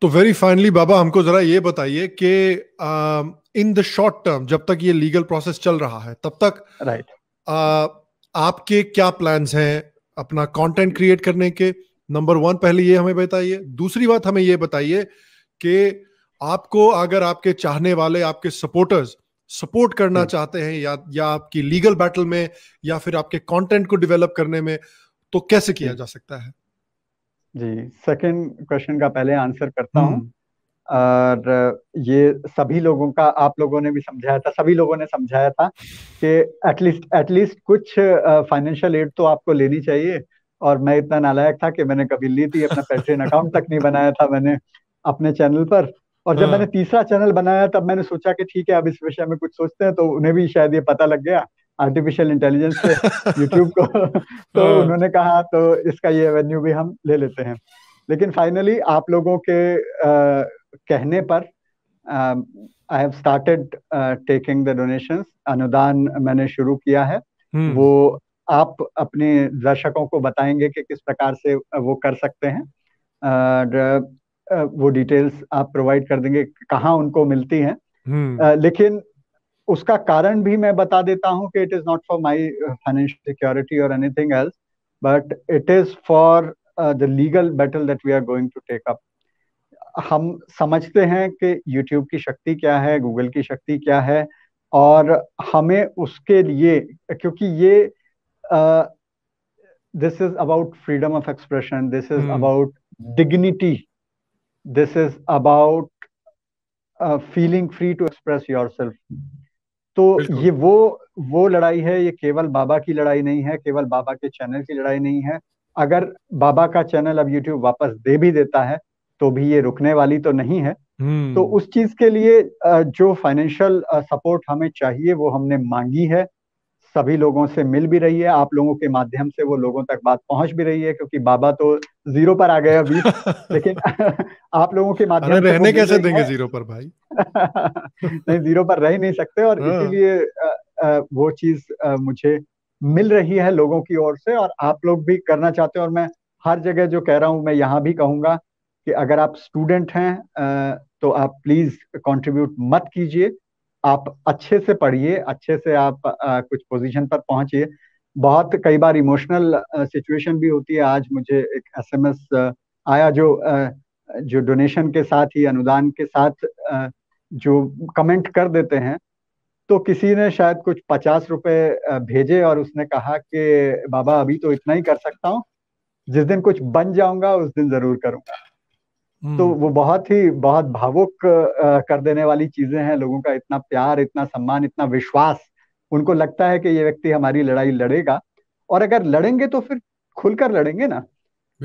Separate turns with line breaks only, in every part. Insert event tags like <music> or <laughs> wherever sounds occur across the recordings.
तो very finally बाबा हमको जरा ये बताइए कि इन द शॉर्ट टर्म जब तक ये लीगल प्रोसेस चल रहा है तब तक राइट right. uh, आपके क्या प्लान्स हैं अपना कंटेंट क्रिएट करने के नंबर वन पहले ये हमें बताइए दूसरी बात हमें ये बताइए कि आपको अगर आपके चाहने वाले आपके सपोर्टर्स सपोर्ट करना hmm. चाहते हैं या या आपकी लीगल बैटल में या फिर आपके कंटेंट को डेवलप करने में तो कैसे किया hmm. जा सकता है
जी सेकंड क्वेश्चन का पहले आंसर करता हूँ हम्म। और ये सभी लोगों का आप लोगों ने भी समझाया था सभी लोगों ने समझाया था कि एटलीस्ट एटलीस्ट कुछ फाइनेंशियल एड तो आपको लेनी चाहिए और मैं इतना नालायक था कि मैंने कभी ली थी अपना पेट्रियन अकाउंट तक नहीं बनाया था मैंने अपने चैनल पर और जब हाँ। मैंने तीसरा चैनल बनाया तब मैंने सोचा कि ठीक है अब इस विषय में कुछ सोचते हैं तो उन्हें भी शायद ये पता लग गया आर्टिफिशियल इंटेलिजेंस से यूट्यूब को <laughs> तो हाँ। उन्होंने कहा तो इसका ये एवेन्यू भी हम ले लेते हैं लेकिन फाइनली आप लोगों के आ, कहने पर I have started taking the donations अनुदान मैंने शुरू किया है hmm. वो आप अपने दर्शकों को बताएंगे कि किस प्रकार से वो कर सकते हैं और वो डिटेल्स आप प्रोवाइड कर देंगे कहाँ उनको मिलती हैं
hmm.
लेकिन उसका कारण भी मैं बता देता हूं कि it is not for my financial security और anything else but it is for the legal battle that we are going to take up हम समझते हैं कि यूट्यूब की शक्ति क्या है गूगल की शक्ति क्या है और हमें उसके लिए क्योंकि ये this is about freedom of expression this is about dignity this is about feeling free to express your self तो ये वो वो लड़ाई है ये केवल बाबा की लड़ाई नहीं है केवल बाबा के चैनल की लड़ाई नहीं है अगर बाबा का चैनल अब यूट्यूब वापस दे भी देता है तो भी ये रुकने वाली तो नहीं है तो हम्म। उस चीज के लिए जो फाइनेंशियल सपोर्ट हमें चाहिए वो हमने मांगी है सभी लोगों से मिल भी रही है आप लोगों के माध्यम से वो लोगों तक बात पहुंच भी रही है क्योंकि बाबा तो जीरो पर आ गए अभी <laughs> लेकिन आप लोगों के माध्यम से रहने कैसे देंगे
जीरो पर भाई <laughs>
नहीं जीरो पर रह नहीं सकते और हाँ। इसीलिए वो चीज मुझे मिल रही है लोगों की ओर से और आप लोग भी करना चाहते हैं और मैं हर जगह जो कह रहा हूँ मैं यहाँ भी कहूंगा कि अगर आप स्टूडेंट हैं तो आप प्लीज कंट्रीब्यूट मत कीजिए आप अच्छे से पढ़िए अच्छे से आप आ, कुछ पोजीशन पर पहुंचिए बहुत कई बार इमोशनल सिचुएशन भी होती है आज मुझे एक एसएमएस आया जो आ, जो डोनेशन के साथ ही अनुदान के साथ आ, जो कमेंट कर देते हैं तो किसी ने शायद कुछ पचास रुपए भेजे और उसने कहा कि बाबा अभी तो इतना ही कर सकता हूँ जिस दिन कुछ बन जाऊंगा उस दिन जरूर करूंगा तो हम्म। वो बहुत ही बहुत भावुक कर देने वाली चीजें हैं लोगों का इतना प्यार इतना सम्मान इतना विश्वास उनको लगता है कि ये व्यक्ति हमारी लड़ाई लड़ेगा और अगर लड़ेंगे तो फिर खुलकर लड़ेंगे ना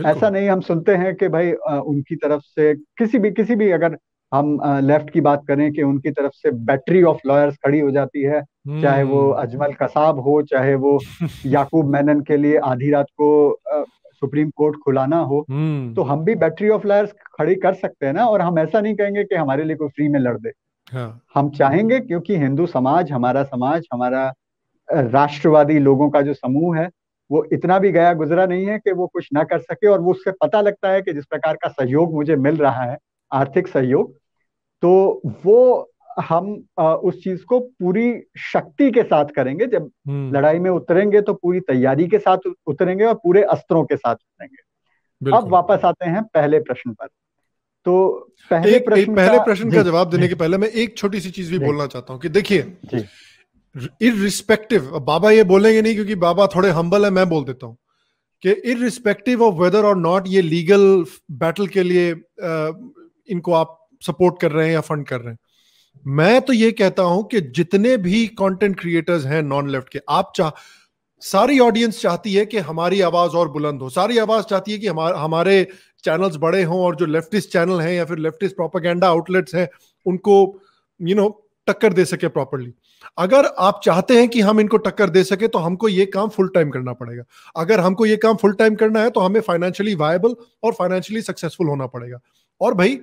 ऐसा नहीं हम सुनते हैं कि भाई उनकी तरफ से किसी भी किसी भी अगर हम लेफ्ट की बात करें कि उनकी तरफ से बैटरी ऑफ लॉयर्स खड़ी हो जाती है चाहे वो हम्म। अजमल कसाब हो चाहे वो <laughs> याकूब मैनन के लिए आधी रात को सुप्रीम कोर्ट खुलाना हो हम्म। तो हम भी बैटरी ऑफ लायर्स खड़ी कर सकते हैं ना और हम ऐसा नहीं कहेंगे कि हमारे लिए कोई फ्री में लड़ दे हाँ। हम चाहेंगे क्योंकि हिंदू समाज हमारा समाज हमारा राष्ट्रवादी लोगों का जो समूह है वो इतना भी गया गुजरा नहीं है कि वो कुछ ना कर सके और वो उससे पता लगता है कि जिस प्रकार का सहयोग मुझे मिल रहा है आर्थिक सहयोग तो वो हम उस चीज को पूरी शक्ति के साथ करेंगे जब हम्म। लड़ाई में उतरेंगे तो पूरी तैयारी के साथ उतरेंगे और पूरे अस्त्रों के साथ उतरेंगे अब वापस आते हैं पहले प्रश्न पर तो पहले प्रश्न पहले प्रश्न का जवाब देने के
पहले मैं एक छोटी सी चीज भी बोलना चाहता हूँ कि देखिए इरिस्पेक्टिव बाबा ये बोलेंगे नहीं क्योंकि बाबा थोड़े हम्बल है मैं बोल देता हूँ कि इरिस्पेक्टिव ऑफ वेदर और नॉट ये लीगल बैटल के लिए आ, इनको आप सपोर्ट कर रहे हैं या फंड कर रहे हैं मैं तो ये कहता हूं कि जितने भी कंटेंट क्रिएटर्स हैं नॉन लेफ्ट के आप चाह सारी ऑडियंस चाहती है कि हमारी आवाज और बुलंद हो सारी आवाज चाहती है कि हमारे हमारे चैनल्स बड़े हों और जो लेफ्टिस्ट चैनल हैं या फिर लेफ्टिस्ट प्रोपागेंडा आउटलेट्स हैं उनको यू you नो know, टक्कर दे सके प्रॉपरली अगर आप चाहते हैं कि हम इनको टक्कर दे सके तो हमको ये काम फुल टाइम करना पड़ेगा अगर हमको ये काम फुल टाइम करना है तो हमें फाइनेंशियली वायबल और फाइनेंशियली सक्सेसफुल होना पड़ेगा और भाई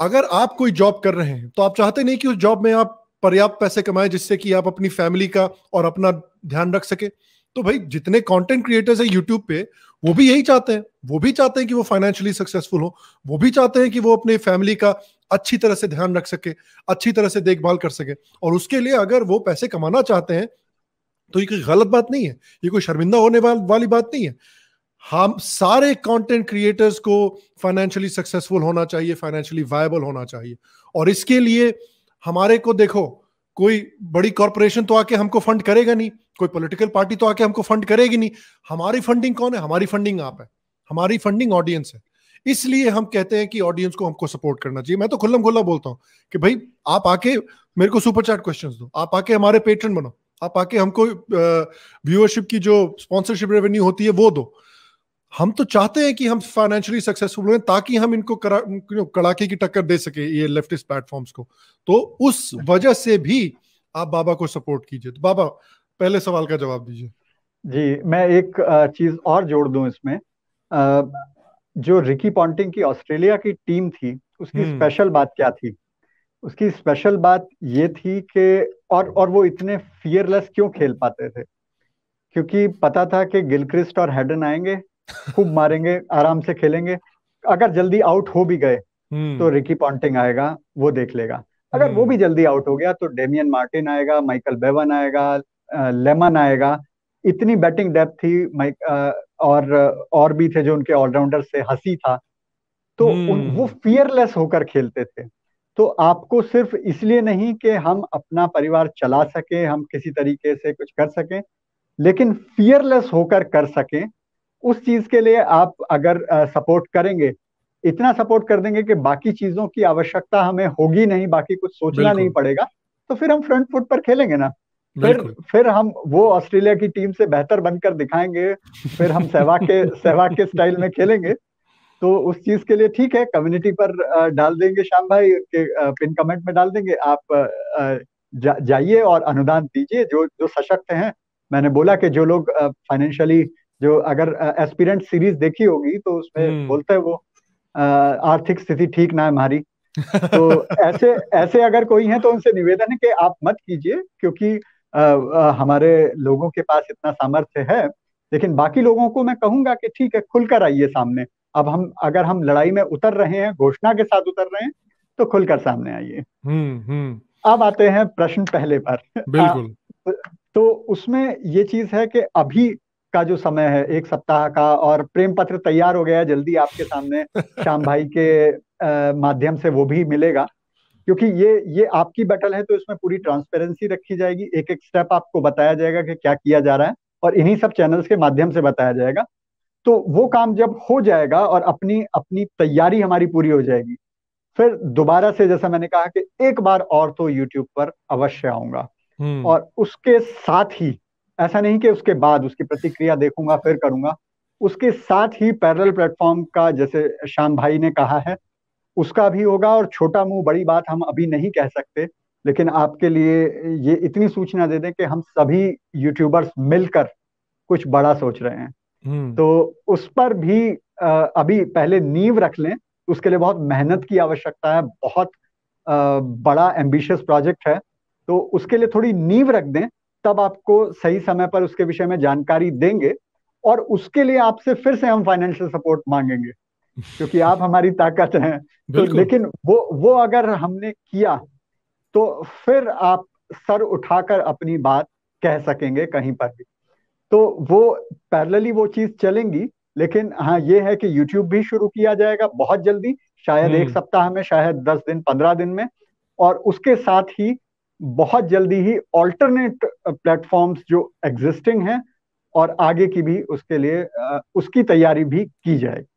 अगर आप कोई जॉब कर रहे हैं तो आप चाहते नहीं कि उस जॉब में आप पर्याप्त पैसे कमाएं जिससे कि आप अपनी फैमिली का और अपना ध्यान रख सके तो भाई जितने कंटेंट क्रिएटर्स हैं यूट्यूब पे वो भी यही चाहते हैं वो भी चाहते हैं कि वो फाइनेंशियली सक्सेसफुल हो वो भी चाहते हैं कि वो अपने फैमिली का अच्छी तरह से ध्यान रख सके अच्छी तरह से देखभाल कर सके और उसके लिए अगर वो पैसे कमाना चाहते हैं तो ये कोई गलत बात नहीं है ये कोई शर्मिंदा होने वाली बात नहीं है हम सारे कंटेंट क्रिएटर्स को फाइनेंशियली सक्सेसफुल होना चाहिए फाइनेंशियली वायबल होना चाहिए और इसके लिए हमारे को देखो कोई बड़ी कॉरपोरेशन तो आके हमको फंड करेगा नहीं कोई पॉलिटिकल पार्टी तो आके हमको फंड करेगी नहीं हमारी फंडिंग कौन है हमारी फंडिंग आप है हमारी फंडिंग ऑडियंस है इसलिए हम कहते हैं कि ऑडियंस को हमको सपोर्ट करना चाहिए मैं तो खुल्लम खुल्ला बोलता हूँ कि भाई आप आके मेरे को सुपर चैट क्वेश्चन दो आप आके हमारे पेटर्न बनो आप आके हमको व्यूअरशिप की जो स्पॉन्सरशिप रेवेन्यू होती है वो दो हम तो चाहते हैं कि हम फाइनेंशियली सक्सेसफुल हैं ताकि हम इनको कड़ाके की टक्कर दे सके ये लेफ्टिस्ट प्लेटफॉर्म्स को तो उस वजह से भी आप बाबा को सपोर्ट कीजिए तो बाबा पहले सवाल का जवाब दीजिए जी मैं एक चीज
और जोड़ दूं इसमें जो रिकी पॉन्टिंग की ऑस्ट्रेलिया की टीम थी उसकी स्पेशल हम्म। बात क्या थी उसकी स्पेशल बात ये थी कि और और वो इतने फियरलेस क्यों खेल पाते थे क्योंकि पता था कि गिलक्रिस्ट और हेडन आएंगे खूब मारेंगे आराम से खेलेंगे अगर जल्दी आउट हो भी गए हम्म। तो रिकी पॉन्टिंग आएगा वो देख लेगा अगर वो हम्म। भी जल्दी आउट हो गया तो डेमियन मार्टिन आएगा माइकल बेवन आएगा लेमन आएगा इतनी बैटिंग डेप्थ थी माइक और और भी थे जो उनके ऑलराउंडर से हंसी था तो उन, हम्म। वो फियरलेस होकर खेलते थे तो आपको सिर्फ इसलिए नहीं कि हम अपना परिवार चला सके हम किसी तरीके से कुछ कर सकें लेकिन फियरलेस होकर कर सकें उस चीज के लिए आप अगर सपोर्ट करेंगे इतना सपोर्ट कर देंगे कि बाकी चीजों की आवश्यकता हमें होगी नहीं बाकी कुछ सोचना नहीं पड़ेगा तो फिर हम फ्रंट फुट पर खेलेंगे ना फिर फिर हम वो ऑस्ट्रेलिया की टीम से बेहतर बनकर दिखाएंगे फिर हम सहवाग के <laughs> सहवाग के स्टाइल में खेलेंगे तो उस चीज के लिए ठीक है कम्युनिटी पर डाल देंगे श्याम भाई के पिन कमेंट में डाल देंगे आप जाइए और अनुदान दीजिए जो जो सशक्त हैं मैंने बोला कि जो लोग फाइनेंशियली जो अगर एस्पिरेंट सीरीज देखी होगी तो उसमें हम्म। बोलता है वो आर्थिक स्थिति ठीक ना है हमारी <laughs> तो ऐसे ऐसे अगर कोई है तो उनसे निवेदन है कि आप मत कीजिए क्योंकि आ, आ, हमारे लोगों के पास इतना सामर्थ्य है लेकिन बाकी लोगों को मैं कहूंगा कि ठीक है खुलकर आइए सामने अब हम अगर हम लड़ाई में उतर रहे हैं घोषणा के साथ उतर रहे हैं तो खुलकर सामने आइए हम्म, हम्म। अब आते हैं प्रश्न पहले पर बिल्कुल आ, तो उसमें ये चीज है कि अभी का जो समय है एक सप्ताह का और प्रेम पत्र तैयार हो गया है जल्दी आपके सामने <laughs> श्याम भाई के आ, माध्यम से वो भी मिलेगा क्योंकि ये ये आपकी बैटल है तो इसमें पूरी ट्रांसपेरेंसी रखी जाएगी एक एक स्टेप आपको बताया जाएगा कि क्या किया जा रहा है और इन्हीं सब चैनल्स के माध्यम से बताया जाएगा तो वो काम जब हो जाएगा और अपनी अपनी तैयारी हमारी पूरी हो जाएगी फिर दोबारा से जैसा मैंने कहा कि एक बार और तो यूट्यूब पर अवश्य आऊंगा हम्म। और उसके साथ ही ऐसा नहीं कि उसके बाद उसकी प्रतिक्रिया देखूंगा फिर करूंगा उसके साथ ही पैरल प्लेटफॉर्म का जैसे श्याम भाई ने कहा है उसका भी होगा और छोटा मुंह बड़ी बात हम अभी नहीं कह सकते लेकिन आपके लिए ये इतनी सूचना दे दें कि हम सभी यूट्यूबर्स मिलकर कुछ बड़ा सोच रहे हैं हम्म। तो उस पर भी अभी पहले नींव रख लें उसके लिए बहुत मेहनत की आवश्यकता है बहुत बड़ा एम्बिशियस प्रोजेक्ट है तो उसके लिए थोड़ी नींव रख दें तब आपको सही समय पर उसके विषय में जानकारी देंगे और उसके लिए आपसे फिर से हम फाइनेंशियल सपोर्ट मांगेंगे क्योंकि आप <laughs> हमारी ताकत हैं तो लेकिन वो वो अगर हमने किया तो फिर आप सर उठाकर अपनी बात कह सकेंगे कहीं पर भी तो वो पैरेलली वो चीज चलेंगी लेकिन हाँ ये है कि यूट्यूब भी शुरू किया जाएगा बहुत जल्दी शायद एक हम्म। सप्ताह में शायद दस दिन पंद्रह दिन में और उसके साथ ही बहुत जल्दी ही ऑल्टरनेट प्लेटफॉर्म्स uh, जो एग्जिस्टिंग हैं और आगे की भी उसके लिए uh, उसकी तैयारी भी की जाएगी